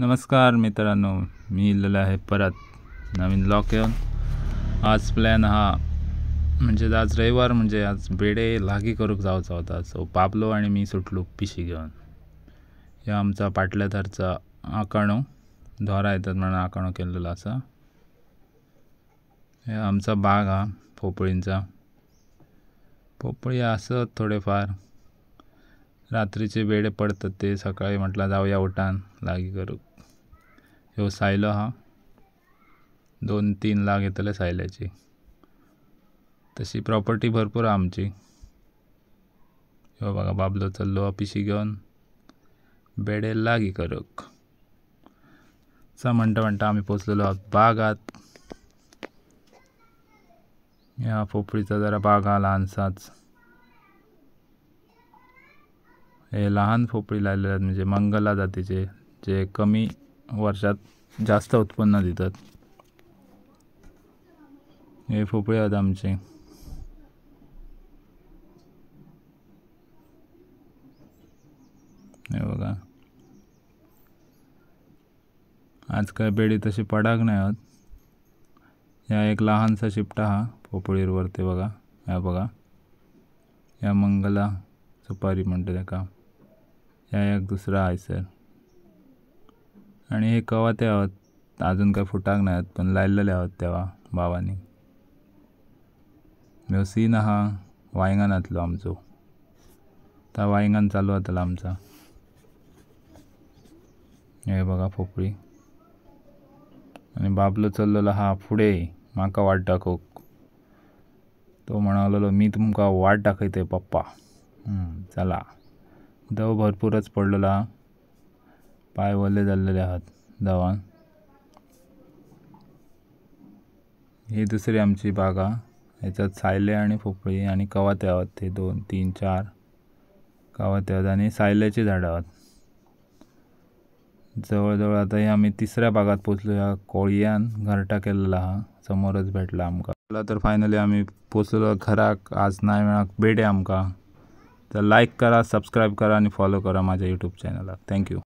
नमस्कार मित्रांनो मी इलेलं आहे परत नवीन लॉक येऊन आज प्लॅन हा म्हणजे आज रविवार म्हणजे आज बेडे लागी करूक जावचो होता सो पापलो आणि मी सुटलो पिशी घेऊन हे आमचा पाटल्याधरचा आकाणो धोरा येतात म्हणून आकाणो केलेला असा हे आमचा बाग हा पोपळींचा पोपळी असत थोडेफार रात्रीचे बेडे पडतात ते सकाळी म्हटलं जाऊया उठान लागी करू ह्यो सायलो हा दोन तीन लाख येतले सायल्याची तशी प्रॉपर्टी भरपूर हा आमची ह्यो बघा बाबलो चल्लो पिशी घेऊन बेडे लागी करूक सा म्हणटा म्हणटा आम्ही पोचलेलो आहोत बागात ह्या पोपळीचा जरा बाग हा लहानसाच हे लहान पोपळी लागलेले आहेत म्हणजे मंगला जातीचे जे कमी वर्षात जास्त उत्पन्न देतात हे फोपळे आहेत आमचे हे बघा आज काय बेडी तशी पडाक नाही आहोत या एक लहानसा शिपटा हा पोपळीवरती बघा या बघा या मंगला सुपारी त्या का या एक दुसरा सर आणि हे कवा ते आहोत अजून काय फुटाक नात पण लायलेले आहोत तेव्हा भावांनी ह्यो सीन आहा वायंगानातलो आमचो त्या वायंगान चालू जातालो आमचा हे बघा पोपळी आणि बाबलो चल्लेलो हा पुढे माका वाट दाखोक तो म्हणालो मी तुमका वाट दाखयते पप्पा चला दव भरपूरच पडलेलो आहा पाय वल्ले जाल्लेले आहात धावान ही दुसरी आमची बागा ह्याच्यात सायले आणि पोपळी आणि कवाते आहोत ते दोन तीन चार कवाते आहोत आणि सायल्याची झाडं आहोत जवळजवळ आता ही आम्ही तिसऱ्या भागात पोचलो या कोळयान घरटा केलेला हा समोरच भेटला आमकां तर फायनली आम्ही पोचलो घराक आज नाही मेळाक भेटे आमका तर लाईक करा सबस्क्राईब करा आणि फॉलो करा माझ्या यूट्यूब चॅनलला थँक्यू